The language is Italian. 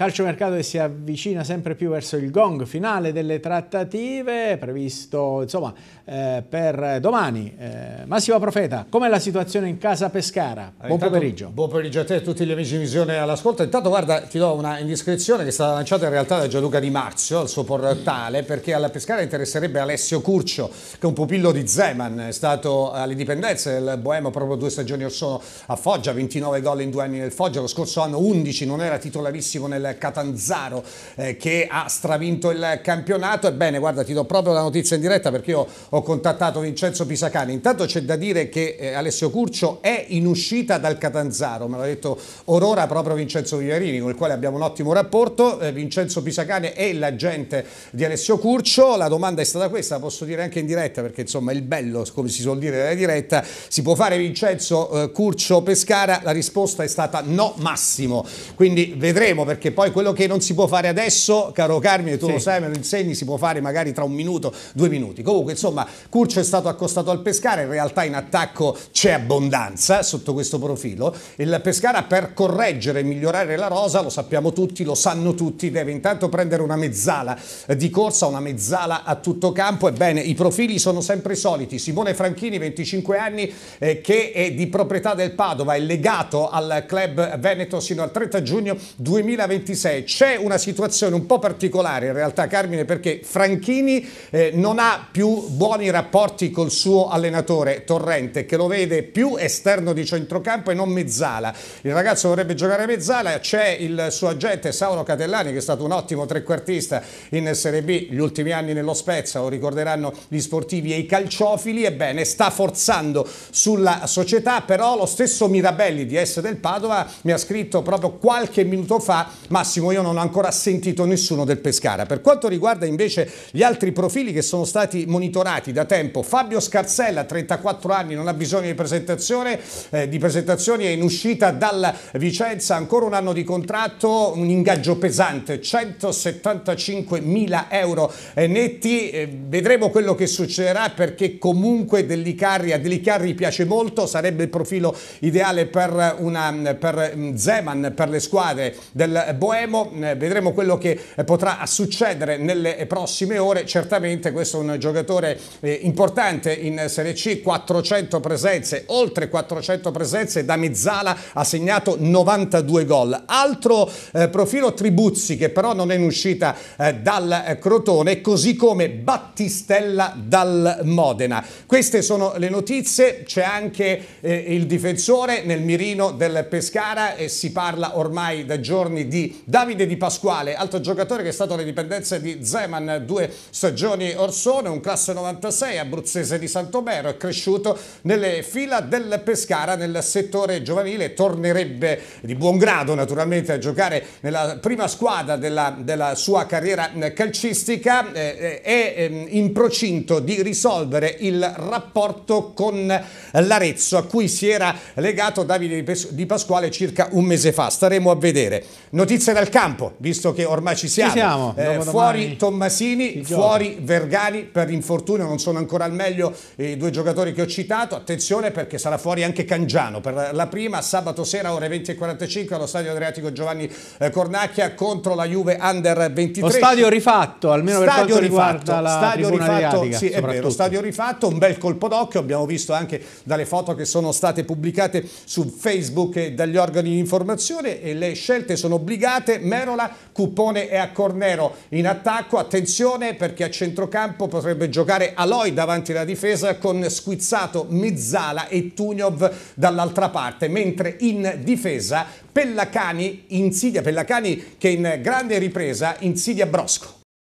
Calciomercato che si avvicina sempre più verso il gong finale delle trattative, previsto insomma, eh, per domani. Eh, Massimo Profeta, com'è la situazione in casa Pescara? Eh, buon Intanto, pomeriggio. Buon pomeriggio a te e a tutti gli amici di Visione all'ascolto. Intanto guarda, ti do una indiscrezione che è stata lanciata in realtà da Gianluca Di Marzio al suo portale, perché alla Pescara interesserebbe Alessio Curcio, che è un pupillo di Zeman, è stato alle dipendenze del Boemo proprio due stagioni or sono a Foggia, 29 gol in due anni nel Foggia, lo scorso anno 11, non era titolarissimo nel Catanzaro eh, che ha stravinto il campionato. Ebbene, guarda, ti do proprio la notizia in diretta perché io ho contattato Vincenzo Pisacani. Intanto c'è da dire che eh, Alessio Curcio è in uscita dal Catanzaro, me l'ha detto Aurora proprio Vincenzo Viverini, con il quale abbiamo un ottimo rapporto. Eh, Vincenzo Pisacani è l'agente di Alessio Curcio. La domanda è stata questa, la posso dire anche in diretta perché insomma il bello, come si suol dire nella diretta, si può fare Vincenzo eh, Curcio Pescara. La risposta è stata no massimo. Quindi vedremo perché poi poi quello che non si può fare adesso, caro Carmine, tu sì. lo sai, me lo insegni, si può fare magari tra un minuto, due minuti. Comunque, insomma, Curcio è stato accostato al Pescara, in realtà in attacco c'è abbondanza sotto questo profilo. Il Pescara per correggere e migliorare la rosa, lo sappiamo tutti, lo sanno tutti, deve intanto prendere una mezzala di corsa, una mezzala a tutto campo. Ebbene, i profili sono sempre soliti. Simone Franchini, 25 anni, eh, che è di proprietà del Padova, è legato al club Veneto sino al 30 giugno 2021 26. C'è una situazione un po' particolare in realtà, Carmine, perché Franchini eh, non ha più buoni rapporti col suo allenatore Torrente, che lo vede più esterno di centrocampo e non mezzala. Il ragazzo vorrebbe giocare a mezzala, c'è il suo agente Sauro Catellani, che è stato un ottimo trequartista in Serie B gli ultimi anni nello Spezza, lo ricorderanno gli sportivi e i calciofili, ebbene sta forzando sulla società, però lo stesso Mirabelli di S del Padova mi ha scritto proprio qualche minuto fa Massimo io non ho ancora sentito nessuno del Pescara. Per quanto riguarda invece gli altri profili che sono stati monitorati da tempo, Fabio Scarzella, 34 anni, non ha bisogno di, presentazione, eh, di presentazioni, è in uscita dal Vicenza, ancora un anno di contratto, un ingaggio pesante, 175 mila euro eh, netti, eh, vedremo quello che succederà perché comunque Delicarri, a Delicarri piace molto, sarebbe il profilo ideale per, una, per mm, Zeman, per le squadre del Boemo, eh, vedremo quello che eh, potrà succedere nelle prossime ore, certamente questo è un giocatore eh, importante in Serie C, 400 presenze, oltre 400 presenze, da mezzala ha segnato 92 gol. Altro profilo Tribuzzi che però non è in uscita dal Crotone, così come Battistella dal Modena. Queste sono le notizie, c'è anche il difensore nel mirino del Pescara e si parla ormai da giorni di Davide Di Pasquale, altro giocatore che è stato alle dipendenze di Zeman due stagioni or sono, un classe 96, abruzzese di Santomero, è cresciuto nelle fila del Pescara nel settore giovanile, tornerebbe di buon grado naturalmente a giocare nella prima squadra della, della sua carriera eh, calcistica, eh, è eh, ehm, in procinto di risolvere il rapporto con l'Arezzo a cui si era legato Davide Di Pasquale circa un mese fa, staremo a vedere. Notizie Notizia dal campo, visto che ormai ci siamo. Ci siamo eh, fuori Tommasini, fuori Vergani, per infortunio non sono ancora al meglio i due giocatori che ho citato. Attenzione perché sarà fuori anche Cangiano per la prima, sabato sera ore 20.45 allo stadio Adriatico Giovanni eh, Cornacchia contro la Juve Under 23. Lo stadio rifatto, almeno stadio per quanto rifatto, riguarda la stadio rifatto, sì, è vero, stadio rifatto, un bel colpo d'occhio, abbiamo visto anche dalle foto che sono state pubblicate su Facebook e dagli organi di informazione e le scelte sono obbligate Brigate, Merola, Cupone e a Cornero in attacco, attenzione perché a centrocampo potrebbe giocare Aloy davanti alla difesa con Squizzato, Mizzala e Tuniov dall'altra parte, mentre in difesa Pellacani, insidia, Pellacani che in grande ripresa insidia Brosco.